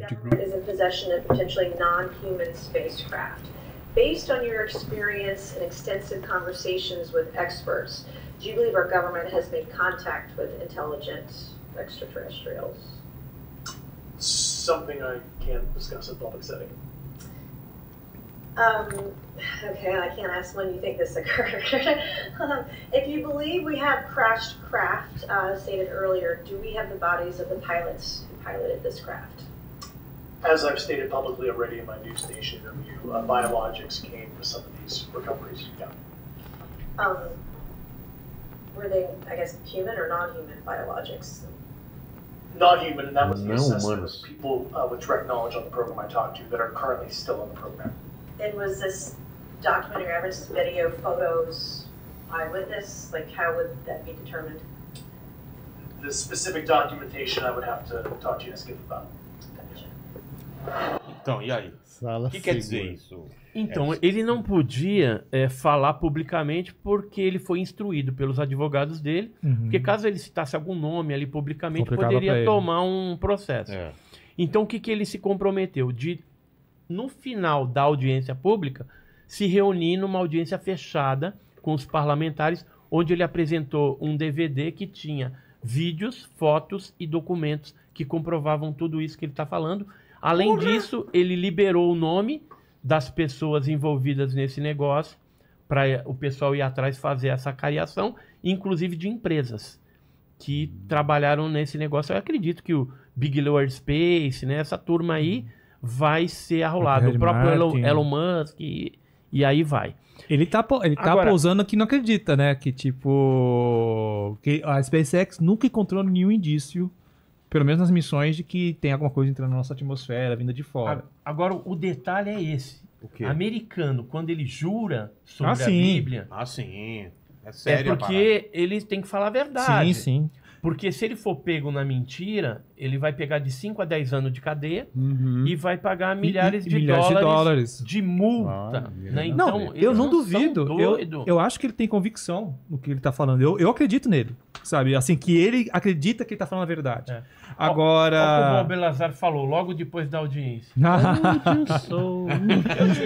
is in possession of potentially non-human spacecraft. Based on your experience and extensive conversations with experts, do you believe our government has made contact with intelligent extraterrestrials? Something I can't discuss in public setting. Um, okay, I can't ask when you think this occurred. um, if you believe we have crashed craft, uh, stated earlier, do we have the bodies of the pilots who piloted this craft? as I've stated publicly already in my news station interview, uh, biologics came with some of these recoveries. Yeah. Um, were they, I guess, human or non-human biologics? Non-human, and that was the assessment of people uh, with direct knowledge on the program I talked to that are currently still on the program. And was this documentary evidence, video, photos, eyewitness? Like, how would that be determined? The specific documentation I would have to talk to you Skip, about. Então, e aí? O que segura. quer dizer isso? Então, é. ele não podia é, falar publicamente porque ele foi instruído pelos advogados dele, uhum. porque caso ele citasse algum nome ali publicamente, Complicava poderia tomar um processo. É. Então, o que, que ele se comprometeu? De, no final da audiência pública, se reunir numa audiência fechada com os parlamentares, onde ele apresentou um DVD que tinha vídeos, fotos e documentos que comprovavam tudo isso que ele está falando Além disso, ele liberou o nome das pessoas envolvidas nesse negócio para o pessoal ir atrás fazer essa cariação, inclusive de empresas que trabalharam nesse negócio. Eu acredito que o Big Lower Space, né, essa turma aí vai ser arrolada. O próprio Elon, Elon, Musk e, e, aí vai. Ele tá, ele tá Agora, pousando que não acredita, né? Que tipo. Que a SpaceX nunca encontrou nenhum indício pelo menos nas missões, de que tem alguma coisa entrando na nossa atmosfera, vinda de fora. Agora, o detalhe é esse. O quê? Americano, quando ele jura sobre ah, a Bíblia... Ah, sim. É, é sério É porque ele tem que falar a verdade. Sim, sim. Porque se ele for pego na mentira, ele vai pegar de 5 a 10 anos de cadeia uhum. e vai pagar milhares, e, e, de, milhares dólares de, dólares de multa. Ah, né? Então, não, eu não duvido. Eu, eu acho que ele tem convicção no que ele está falando. Eu, eu acredito nele. Sabe? Assim, que ele acredita que ele tá falando a verdade. É. Agora. Ó, ó, o Belazar falou, logo depois da audiência. eu sou. Eu te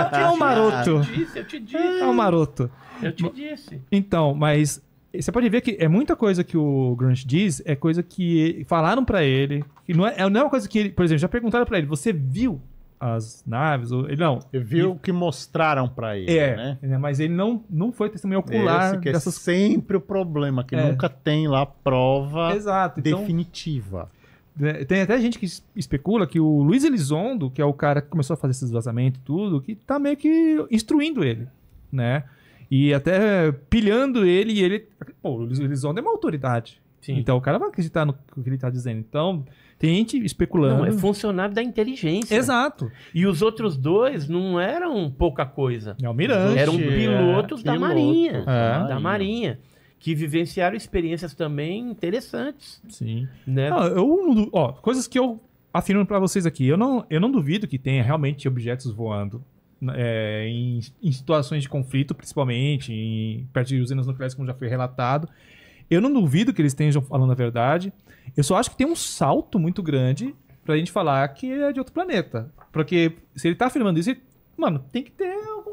disse. É um maroto. Eu te disse, eu te disse. É um maroto. Eu te disse. Então, mas você pode ver que é muita coisa que o Grunge diz, é coisa que falaram para ele. que não é, é, não é uma coisa que ele. Por exemplo, já perguntaram para ele: você viu as naves. Ou, ele não. Ele viu o que mostraram para ele. É, né? né? mas ele não, não foi testemunho ocular. Esse que é sempre o problema, que é. nunca tem lá prova Exato, então, definitiva. Né, tem até gente que especula que o Luiz Elizondo, que é o cara que começou a fazer esses vazamentos e tudo, que tá meio que instruindo ele, né? E até pilhando ele, e ele. Pô, o Luiz Elizondo é uma autoridade. Sim. Então o cara vai acreditar no que ele está dizendo. Então, tem gente especulando. Não, é funcionário da inteligência. Exato. E os outros dois não eram pouca coisa. É almirante. Eram é, pilotos é, da piloto, Marinha. É. Da Marinha. Que vivenciaram experiências também interessantes. Sim. Né? Não, eu, ó, coisas que eu afirmo para vocês aqui. Eu não, eu não duvido que tenha realmente objetos voando. Né, é, em, em, situações de conflito, principalmente, em, perto de usinas nucleares, como já foi relatado. Eu não duvido que eles estejam falando a verdade. Eu só acho que tem um salto muito grande pra gente falar que é de outro planeta. Porque se ele tá afirmando isso, ele, mano, tem que ter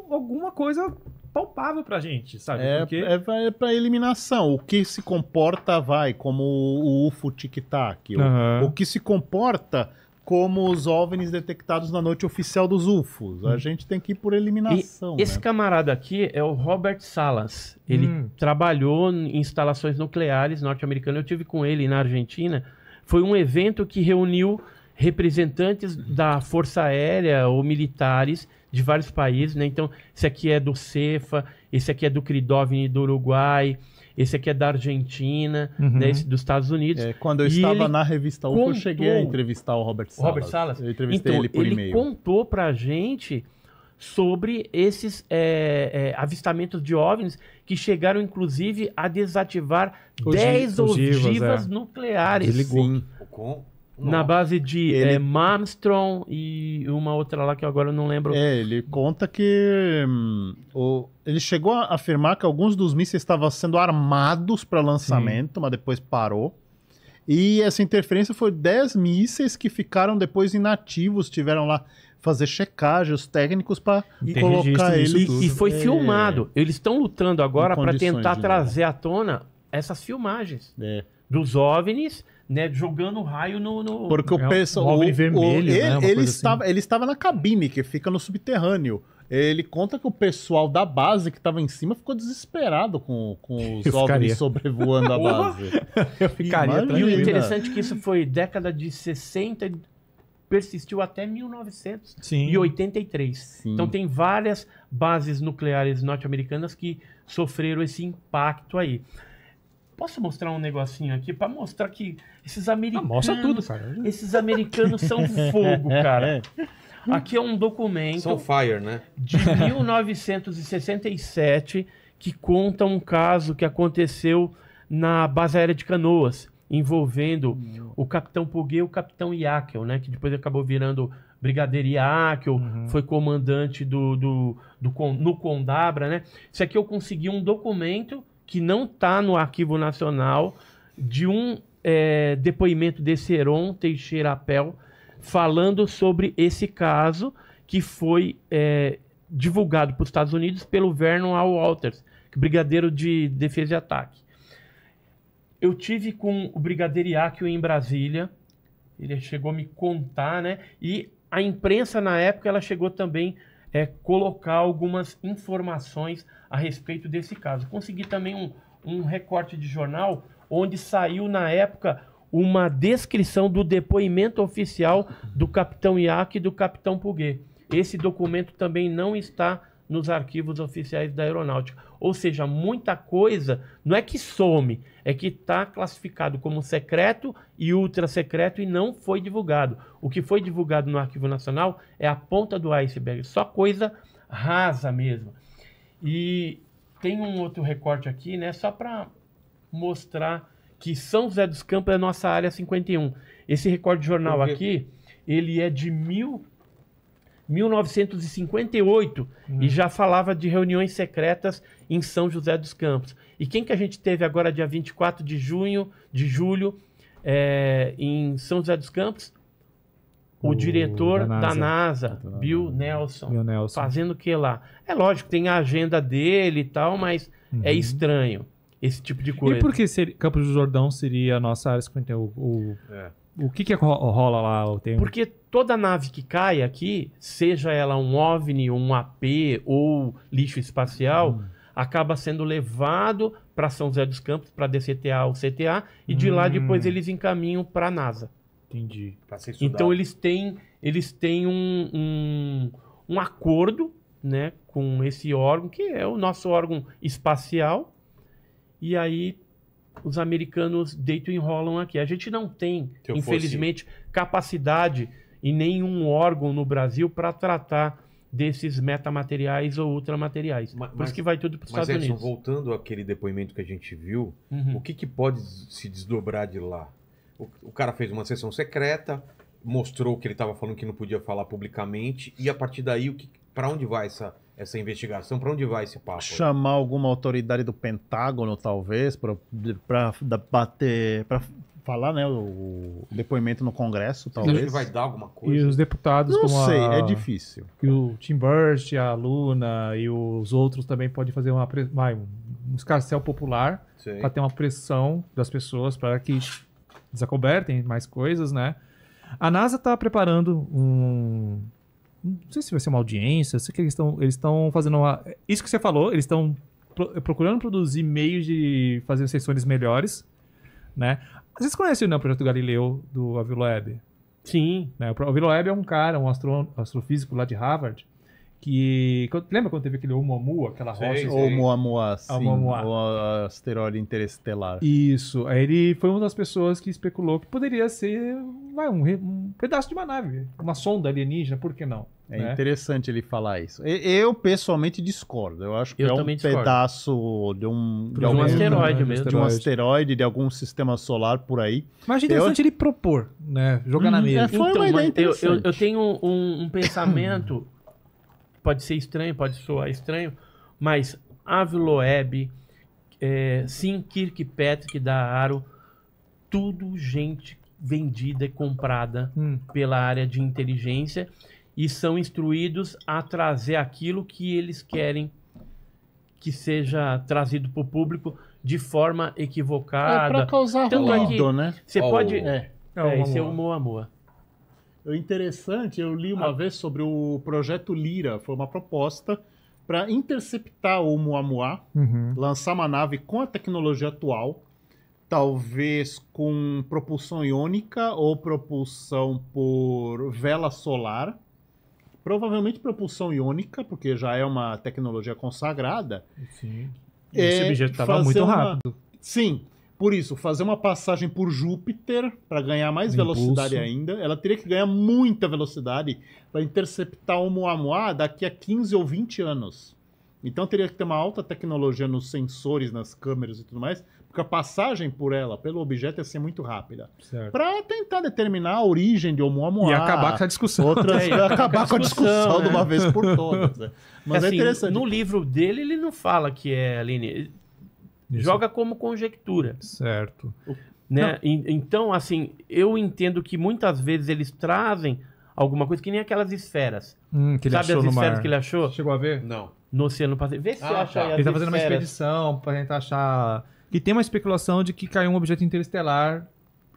alguma coisa palpável pra gente, sabe? É, é, é pra eliminação. O que se comporta vai, como o UFO tic-tac. Uhum. O, o, que se comporta como os OVNIs detectados na noite oficial dos UFOs. A hum. gente tem que ir por eliminação. E esse né? camarada aqui é o Robert Salas. Ele hum. trabalhou em instalações nucleares norte-americanas. Eu tive com ele na Argentina. Foi um evento que reuniu representantes da Força Aérea ou militares de vários países, né? Então, esse aqui é do Cefa, esse aqui é do Cridovni do Uruguai, esse aqui é da Argentina, uhum. né, esse dos Estados Unidos. É, quando eu estava na revista UFO, eu cheguei a entrevistar o Robert Salas. Robert Salas. Eu entrevistei então, ele por e-mail. Ele contou pra gente sobre esses é, é, avistamentos de OVNIs que chegaram, inclusive, a desativar 10 ogivas, ogivas é. nucleares. Ligou Sim. Com, na base de é, ele... é, e uma outra lá que agora não lembro. É, ele conta que hum, o, ele chegou a afirmar que alguns dos mísseis estavam sendo armados para lançamento, Sim. mas depois parou. E essa interferência foi 10 mísseis que ficaram depois inativos, tiveram lá fazer checagem, os técnicos para colocar ele. E, e, foi é... filmado. Eles estão lutando agora para tentar trazer à tona essas filmagens é. dos OVNIs né, jogando raio no. no Porque eu é, penso. O, o, vermelho, o, né, ele, né, ele assim. estava, assim. ele estava na cabine, que fica no subterrâneo. Ele conta que o pessoal da base que estava em cima ficou desesperado com, com os OVNIs sobrevoando a base. eu ficaria E o interessante é que isso foi década de 60 persistiu até 1983. Sim. Então tem várias bases nucleares norte-americanas que sofreram esse impacto aí. Posso mostrar um negocinho aqui para mostrar que esses americanos. Ah, mostra tudo, cara. Esses americanos são fogo, cara. Aqui é um documento. São fire, né? De 1967, que conta um caso que aconteceu na base aérea de Canoas, envolvendo Meu. o capitão Puguet e o capitão Iakel, né? Que depois acabou virando brigadeiro Iakel, uhum. foi comandante do, do, do, no Condabra, né? Isso aqui eu consegui um documento que não está no Arquivo Nacional de um é, depoimento desse Heron Teixeira Apel falando sobre esse caso que foi é, divulgado para os Estados Unidos pelo Vernon A. Walters, brigadeiro de defesa e ataque. Eu tive com o brigadeiro Iacchio em Brasília, ele chegou a me contar, né? E a imprensa na época ela chegou também é, colocar algumas informações a respeito desse caso. Consegui também um, um recorte de jornal onde saiu na época uma descrição do depoimento oficial do capitão Iac e do capitão Puguet. Esse documento também não está nos arquivos oficiais da aeronáutica. Ou seja, muita coisa não é que some, é que está classificado como secreto e ultra secreto e não foi divulgado. O que foi divulgado no Arquivo Nacional é a ponta do iceberg, só coisa rasa mesmo. E tem um outro recorte aqui, né? Só para mostrar que São José dos Campos é nossa área 51. Esse recorte de jornal aqui, ele é de mil, 1958 hum. e já falava de reuniões secretas em São José dos Campos. E quem que a gente teve agora dia 24 de junho, de julho, é, em São José dos Campos? o diretor da NASA, da NASA tá, tá, tá. Bill Nelson, Bill Nelson, fazendo o que lá? É lógico, tem a agenda dele e tal, mas é uhum. é estranho esse tipo de coisa. E por que Campos do Jordão seria a nossa área 51? O, o, é. o que, que rola lá? Porque toda nave que cai aqui, seja ela um OVNI, um AP ou lixo espacial, hum. acaba sendo levado para São José dos Campos, para DCTA ou CTA, e de lá hum. depois eles encaminham para a NASA. Entendi. Então eles têm, eles têm um, um, um, acordo né, com esse órgão, que é o nosso órgão espacial, e aí os americanos deitam e enrolam aqui. A gente não tem, infelizmente, fosse... capacidade e nenhum órgão no Brasil para tratar desses metamateriais ou ultramateriais. Mas, Por isso que vai tudo para os Estados Edson, Unidos. Mas, voltando àquele depoimento que a gente viu, uhum. o que, que pode se desdobrar de lá? o, cara fez uma sessão secreta, mostrou que ele estava falando que não podia falar publicamente, e a partir daí, o que, para onde vai essa, essa investigação? Para onde vai esse papo? Chamar alguma autoridade do Pentágono, talvez, para bater. Pra falar, né, o depoimento no Congresso, talvez. Acho que vai dar alguma coisa. E os deputados, não sei, a... é difícil. E o Tim Burst, a Luna e os outros também podem fazer uma, pre... vai, um escarcel popular para ter uma pressão das pessoas para que descobertem mais coisas, né? A NASA está preparando um. Não sei se vai ser uma audiência, sei que eles estão eles estão fazendo uma. Isso que você falou, eles estão pro... procurando produzir meios de fazer sessões melhores, né? Vocês conhecem né, o projeto Galileu do Avilweb? Sim. Né? O Avilweb é um cara, um astro... astrofísico lá de Harvard, que. Lembra quando teve aquele Oumuamua, aquela rocha? Oumuamua, sim. Oumuamua. O asteroide interestelar. Isso. Aí ele foi uma das pessoas que especulou que poderia ser vai, um, um, pedaço de uma nave, uma sonda alienígena, por que não? É né? interessante ele falar isso. Eu, pessoalmente, discordo. Eu acho que Eu é um discordo. pedaço de um... De, de algum, um asteroide mesmo. De um asteroide, de algum sistema solar por aí. Mas é interessante Eu... ele propor, né? Jogar hum, na mesa. É, foi então, uma ideia é eu, eu, tenho um, um pensamento Pode ser estranho, pode soar estranho, mas Avloeb, Loeb, é, Sim Kirkpatrick da Aro, tudo gente vendida e comprada hum. pela área de inteligência e são instruídos a trazer aquilo que eles querem que seja trazido para o público de forma equivocada. É para causar Tanto ruído, é né? Você oh. pode... É, é, é esse é o Moa Moa interessante, eu li uma ah. vez sobre o projeto Lira, foi uma proposta para interceptar o Muamua, uhum. lançar uma nave com a tecnologia atual, talvez com propulsão iônica ou propulsão por vela solar, provavelmente propulsão iônica, porque já é uma tecnologia consagrada. Sim. É esse é, objeto estava muito uma... rápido. Sim, por isso, fazer uma passagem por Júpiter para ganhar mais um velocidade impulso. ainda, ela teria que ganhar muita velocidade para interceptar o Muamua daqui a 15 ou 20 anos. Então teria que ter uma alta tecnologia nos sensores, nas câmeras e tudo mais, porque a passagem por ela, pelo objeto, ia ser muito rápida. Para tentar determinar a origem de Oumuamua. E acabar com a discussão. Outras, é, acabar com a discussão né? de uma né? vez por todas. Né? Mas é assim, é interessante. No livro dele, ele não fala que é, Aline. Isso. Joga como conjectura. Certo. Né? então, assim, eu entendo que muitas vezes eles trazem alguma coisa que nem aquelas esferas. Hum, que ele Sabe achou as esferas que ele achou? Chegou a ver? Não. No Oceano Pacífico. Vê se ah, você acha tá. Ele está fazendo esferas. uma expedição para tentar achar. E tem uma especulação de que caiu um objeto interestelar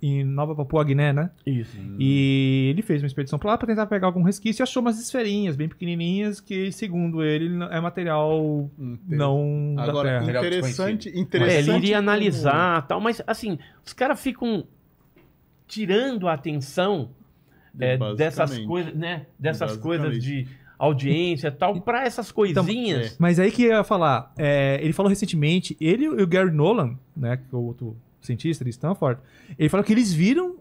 em Nova Papua Guiné, né? Isso. Hum. E ele fez uma expedição para lá para tentar pegar algum resquício e achou umas esferinhas bem pequenininhas que, segundo ele, é material não Agora, da Terra. interessante, interessante. É, ele iria analisar como... tal, mas assim, os caras ficam tirando a atenção é, é dessas coisas, né? Dessas coisas de audiência tal, para essas então, coisinhas. Então, é. Mas aí que eu ia falar, é, ele falou recentemente, ele e o Gary Nolan, né, que é o outro cientista de Stanford, ele falou que eles viram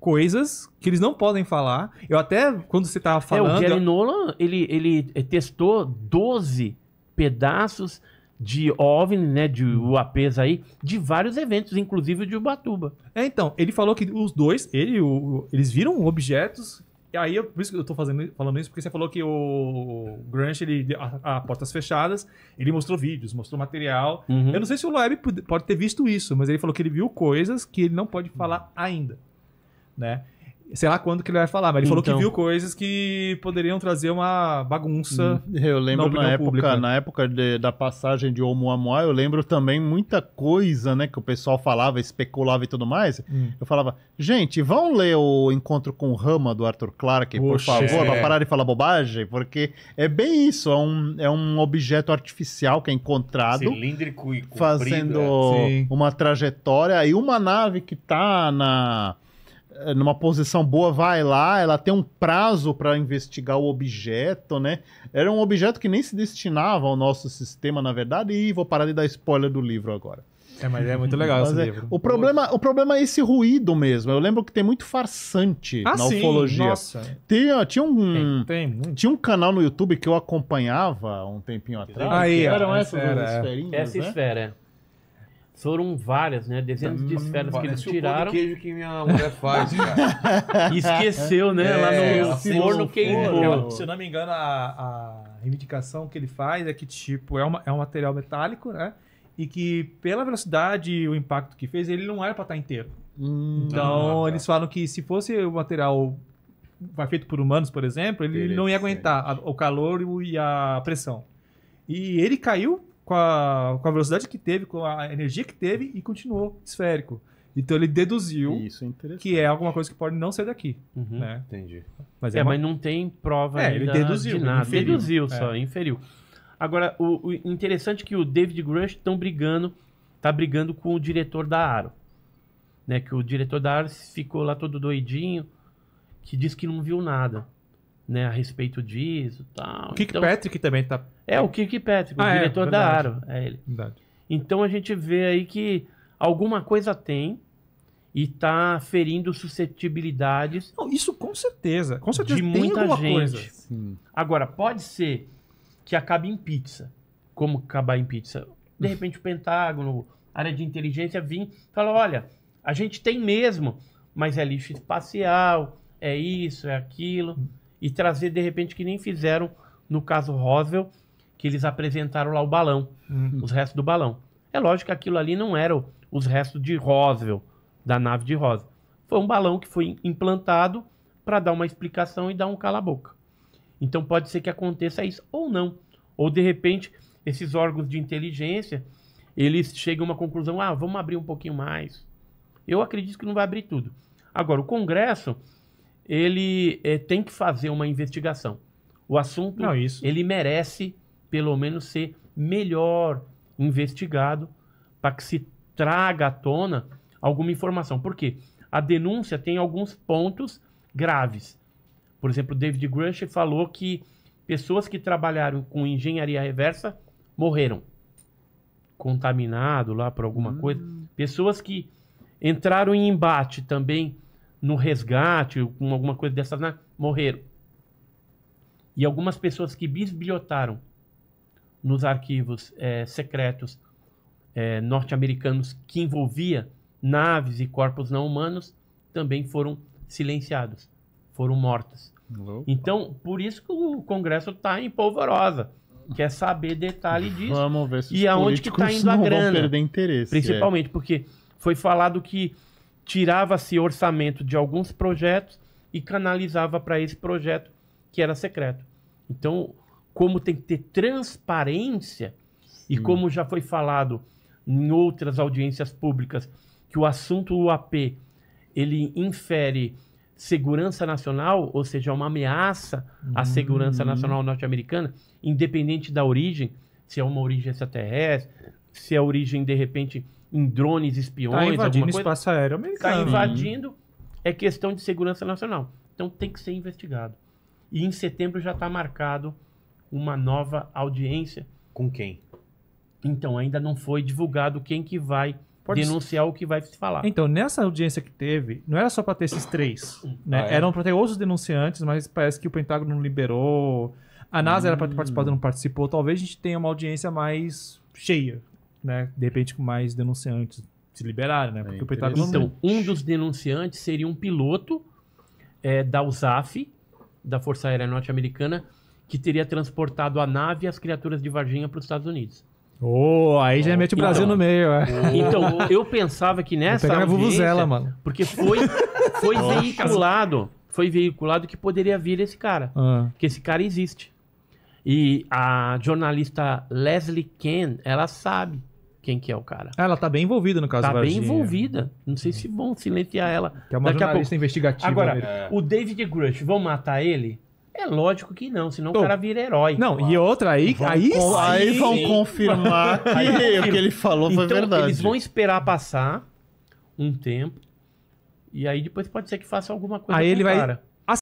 coisas que eles não podem falar. Eu até, quando você estava falando... É, o Gary Nolan, ele, ele eh, testou 12 pedaços de OVNI, né, de UAPs aí, de vários eventos, inclusive de Ubatuba. É, então, ele falou que os dois, ele, o, eles viram objetos e aí eu, por isso que eu tô fazendo, falando isso, porque você falou que o Grunch, ele, a, a portas fechadas, ele mostrou vídeos, mostrou material. Uhum. Eu não sei se o Loeb pode ter visto isso, mas ele falou que ele viu coisas que ele não pode falar ainda, né? sei lá quando que ele vai falar, mas ele falou então, que viu coisas que poderiam trazer uma bagunça. Hum, eu lembro na, na época, pública. na época de, da passagem de Oumuamua, eu lembro também muita coisa, né, que o pessoal falava, especulava e tudo mais. Hum. Eu falava, gente, vão ler o Encontro com o Rama do Arthur Clarke, por favor, para é. parar de falar bobagem, porque é bem isso, é um, é um objeto artificial que é encontrado, cilíndrico e comprido, fazendo é. uma trajetória e uma nave que tá na eh, numa posição boa, vai lá, ela tem um prazo para investigar o objeto, né? Era um objeto que nem se destinava ao nosso sistema, na verdade, e vou parar de dar spoiler do livro agora. É, mas é muito legal esse é, livro. O problema, o problema é esse ruído mesmo. Eu lembro que tem muito farsante ah, na sim, ufologia. Nossa. Tinha, tinha um. Tem, tem tinha um canal no YouTube que eu acompanhava um tempinho atrás. Aí, ah, eram essas era. esferinhas. Essa né? esfera. Foram várias, né? Dezenas de esferas que eles tiraram. O queijo que minha mulher faz, cara. Esqueceu, né? É, Lá no é, forno assim, queimou. É, se eu não me engano, a, a reivindicação que ele faz é que, tipo, é, uma, é um material metálico, né? E que, pela velocidade e o impacto que fez, ele não era pra estar tá inteiro. Hum, então, ah, tá. eles falam que se fosse o material feito por humanos, por exemplo, ele não ia aguentar a, o calor e a pressão. E ele caiu com a, com a velocidade que teve, com a energia que teve e continuou esférico. Então ele deduziu é que é alguma coisa que pode não ser daqui. Uhum. Né? Entendi. Mas é, é uma... mas não tem prova é, ele deduziu, de nada. Inferiu. Deduziu é. só, inferiu. Agora, o, o interessante é que o David Grush estão brigando, tá brigando com o diretor da Aro. Né? Que o diretor da Aro ficou lá todo doidinho, que disse que não viu nada né, a respeito disso tal. O Kirkpatrick então, também tá. É, o Kirkpatrick, ah, o é, diretor é, da Aro, é ele. Verdade. Então a gente vê aí que alguma coisa tem e tá ferindo suscetibilidades. Não, isso com certeza, com certeza de muita gente. Agora pode ser que acabe em pizza. Como acabar em pizza? De repente o Pentágono, área de inteligência vir, fala, olha, a gente tem mesmo, mas é lixo espacial, é isso, é aquilo e trazer, de repente, que nem fizeram no caso Roswell, que eles apresentaram lá o balão, uhum. os restos do balão. É lógico que aquilo ali não eram os restos de Roswell, da nave de Roswell. Foi um balão que foi implantado para dar uma explicação e dar um cala-boca. Então pode ser que aconteça isso ou não. Ou de repente, esses órgãos de inteligência, eles chegam a uma conclusão, ah, vamos abrir um pouquinho mais. Eu acredito que não vai abrir tudo. Agora, o Congresso, ele é, tem que fazer uma investigação. O assunto, Não, isso... ele merece, pelo menos, ser melhor investigado para que se traga à tona alguma informação. Por quê? A denúncia tem alguns pontos graves. Por exemplo, David Grush falou que pessoas que trabalharam com engenharia reversa morreram. Contaminado lá por alguma hum. coisa. Pessoas que entraram em embate também no resgate, com alguma coisa dessas, né? morreram. E algumas pessoas que bisbilhotaram nos arquivos é, secretos é, norte-americanos que envolvia naves e corpos não humanos também foram silenciados, foram mortos. Opa. Então, por isso que o Congresso está em polvorosa. Quer saber detalhe disso. Vamos ver se os e aonde que está indo a grana. É. Principalmente é. porque foi falado que tirava-se orçamento de alguns projetos e canalizava para esse projeto que era secreto. Então, como tem que ter transparência Sim. e como já foi falado em outras audiências públicas que o assunto UAP ele infere segurança nacional, ou seja, é uma ameaça à hum. segurança uhum. nacional norte-americana, independente da origem, se é uma origem extraterrestre, se é origem de repente em drones espiões, tá invadindo coisa, espaço aéreo americano. Está invadindo, é questão de segurança nacional. Então tem que ser investigado. E em setembro já está marcado uma nova audiência. Com quem? Então ainda não foi divulgado quem que vai Pode denunciar o que vai se falar. Então, nessa audiência que teve, não era só para ter esses três. Ah, né? Ah, é? Eram para ter outros denunciantes, mas parece que o Pentágono não liberou. A NASA hum. era para ter participado hum. não participou. Talvez a gente tenha uma audiência mais cheia né, de repente mais denunciantes se liberarem, né? É, porque é o Pentágono Então, um dos denunciantes seria um piloto é, da USAF, da Força Aérea Norte-Americana, que teria transportado a nave e as criaturas de Varginha para os Estados Unidos. Oh, aí já oh, mete o então, Brasil então, no meio, é. Então, então, eu pensava que nessa audiência, mano. porque foi foi veiculado, foi veiculado que poderia vir esse cara, ah. que esse cara existe. E a jornalista Leslie Ken, ela sabe quem que é o cara. Ah, ela tá bem envolvida no caso. Tá bem envolvida. Não sei se vão silenciar ela. Que é uma Daqui jornalista investigativa. Agora, né? é. o David Grush, vão matar ele? É lógico que não, senão oh. o cara vira herói. Não, claro. e outra aí, vão, aí, sim, aí vão confirmar que o que ele falou então, foi verdade. Eles vão esperar passar um tempo e aí depois pode ser que faça alguma coisa. Aí ele cara.